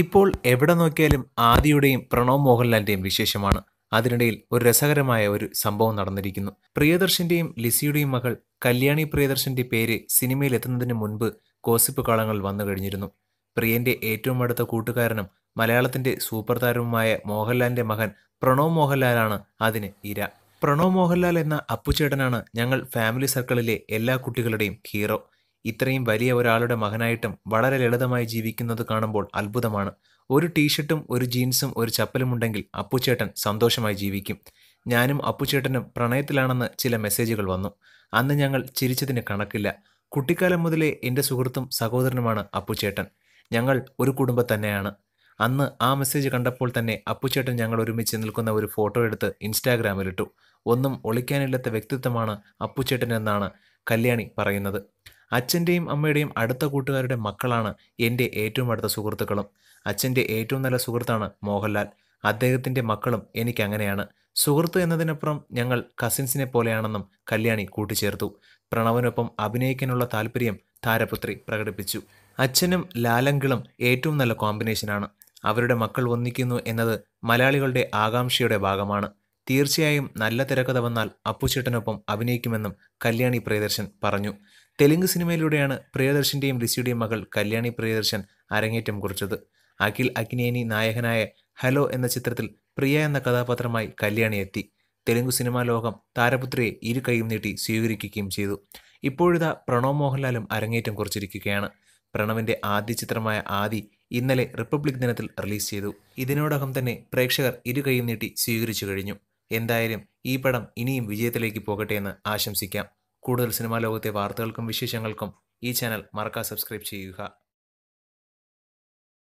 ഇപ്പോൾ എവിടെ നോക്കിയാലും ആദിയുടെയും പ്രണവ് മോഹൻലാലിന്റെയും വിശേഷമാണ് അതിനിടയിൽ ഒരു രസകരമായ ഒരു സംഭവം നടന്നിരിക്കുന്നു പ്രിയദർശന്റെയും ലിസിയുടെയും മകൾ കല്യാണി പ്രിയദർശന്റെ പേര് സിനിമയിൽ എത്തുന്നതിന് മുൻപ് ഗോസിപ്പ് കാളങ്ങൾ വന്നു കഴിഞ്ഞിരുന്നു പ്രിയന്റെ ഏറ്റവും അടുത്ത കൂട്ടുകാരനും മലയാളത്തിന്റെ സൂപ്പർ താരവുമായ മോഹൻലാലിന്റെ മകൻ പ്രണവ് മോഹൻലാലാണ് അതിന് ഇര പ്രണവ് മോഹൻലാൽ എന്ന അപ്പുചേട്ടനാണ് ഞങ്ങൾ ഫാമിലി സർക്കിളിലെ എല്ലാ കുട്ടികളുടെയും ഹീറോ ഇത്രയും വലിയ ഒരാളുടെ മകനായിട്ടും വളരെ ലളിതമായി ജീവിക്കുന്നത് കാണുമ്പോൾ അത്ഭുതമാണ് ഒരു ടീഷർട്ടും ഒരു ജീൻസും ഒരു ചപ്പലും ഉണ്ടെങ്കിൽ അപ്പുച്ചേട്ടൻ സന്തോഷമായി ജീവിക്കും ഞാനും അപ്പുച്ചേട്ടനും പ്രണയത്തിലാണെന്ന് ചില മെസ്സേജുകൾ വന്നു അന്ന് ഞങ്ങൾ ചിരിച്ചതിന് കണക്കില്ല കുട്ടിക്കാലം മുതലേ എൻ്റെ സുഹൃത്തും സഹോദരനുമാണ് അപ്പുച്ചേട്ടൻ ഞങ്ങൾ ഒരു കുടുംബം തന്നെയാണ് അന്ന് ആ മെസ്സേജ് കണ്ടപ്പോൾ തന്നെ അപ്പുച്ചേട്ടൻ ഞങ്ങൾ ഒരുമിച്ച് നിൽക്കുന്ന ഒരു ഫോട്ടോ എടുത്ത് ഇൻസ്റ്റാഗ്രാമിലിട്ടു ഒന്നും ഒളിക്കാനില്ലാത്ത വ്യക്തിത്വമാണ് അപ്പുച്ചേട്ടൻ എന്നാണ് കല്യാണി പറയുന്നത് അച്ഛൻ്റെയും അമ്മയുടെയും അടുത്ത കൂട്ടുകാരുടെ മക്കളാണ് എൻ്റെ ഏറ്റവും അടുത്ത സുഹൃത്തുക്കളും അച്ഛൻ്റെ ഏറ്റവും നല്ല സുഹൃത്താണ് മോഹൻലാൽ അദ്ദേഹത്തിൻ്റെ മക്കളും എനിക്കങ്ങനെയാണ് സുഹൃത്ത് എന്നതിനപ്പുറം ഞങ്ങൾ കസിൻസിനെ പോലെയാണെന്നും കല്യാണി കൂട്ടിച്ചേർത്തു പ്രണവനൊപ്പം അഭിനയിക്കാനുള്ള താല്പര്യം താരപുത്രി പ്രകടിപ്പിച്ചു അച്ഛനും ലാലങ്കിളും ഏറ്റവും നല്ല കോമ്പിനേഷനാണ് അവരുടെ മക്കൾ ഒന്നിക്കുന്നു എന്നത് മലയാളികളുടെ ആകാംക്ഷയുടെ ഭാഗമാണ് തീർച്ചയായും നല്ല തിരക്കഥ വന്നാൽ അപ്പുചേട്ടനൊപ്പം അഭിനയിക്കുമെന്നും കല്യാണി പ്രിയദർശൻ പറഞ്ഞു തെലുങ്ക് സിനിമയിലൂടെയാണ് പ്രിയദർശന്റെയും ലിസിയുടെയും മകൾ കല്യാണി പ്രിയദർശൻ അരങ്ങേറ്റം കുറിച്ചത് അഖിൽ അഗ്നേനി നായകനായ ഹലോ എന്ന ചിത്രത്തിൽ പ്രിയ എന്ന കഥാപാത്രമായി കല്യാണി എത്തി തെലുങ്ക് സിനിമാ ലോകം താരപുത്രിയെ ഇരു കൈയും നീട്ടി സ്വീകരിക്കുകയും ചെയ്തു ഇപ്പോഴിതാ പ്രണവ് മോഹൻലാലും അരങ്ങേറ്റം കുറിച്ചിരിക്കുകയാണ് പ്രണവിന്റെ ആദ്യ ചിത്രമായ ആദി ഇന്നലെ റിപ്പബ്ലിക് ദിനത്തിൽ റിലീസ് ചെയ്തു ഇതിനോടകം തന്നെ പ്രേക്ഷകർ ഇരു കൈയും നീട്ടി സ്വീകരിച്ചു കഴിഞ്ഞു എന്തായാലും ഈ പടം ഇനിയും വിജയത്തിലേക്ക് പോകട്ടെ എന്ന് ആശംസിക്കാം കൂടുതൽ സിനിമാ ലോകത്തെ വാർത്തകൾക്കും വിശേഷങ്ങൾക്കും ഈ ചാനൽ മറക്കാതെ സബ്സ്ക്രൈബ് ചെയ്യുക